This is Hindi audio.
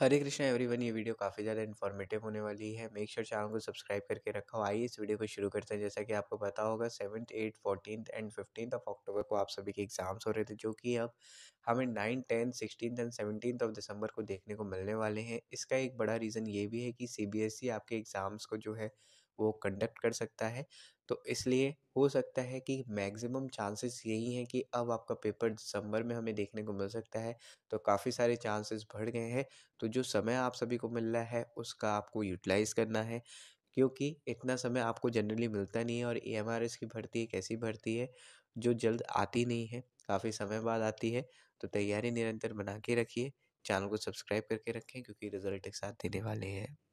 हरे कृष्णा एवरीवन ये वीडियो काफ़ी ज़्यादा इन्फॉर्मेटिव होने वाली है मेक श्योर चैनल को सब्सक्राइब करके रखा हो आइए इस वीडियो को शुरू करते हैं जैसा कि आपको पता होगा seventh eight fourteen and fifteen of October को आप सभी के एग्जाम्स हो रहे थे जो कि अब हमें nine tenth sixteen and seventeen of December को देखने को मिलने वाले हैं इसका एक बड़ा रीज़न ये भी है कि सी e आपके एग्ज़ाम्स को जो है वो कंडक्ट कर सकता है तो इसलिए हो सकता है कि मैक्सिमम चांसेस यही हैं कि अब आपका पेपर दिसंबर में हमें देखने को मिल सकता है तो काफ़ी सारे चांसेस बढ़ गए हैं तो जो समय आप सभी को मिल रहा है उसका आपको यूटिलाइज़ करना है क्योंकि इतना समय आपको जनरली मिलता नहीं है और ई की भर्ती एक ऐसी भर्ती है जो जल्द आती नहीं है काफ़ी समय बाद आती है तो तैयारी निरंतर बना के रखिए चैनल को सब्सक्राइब करके रखें क्योंकि रिजल्ट एक साथ देने वाले हैं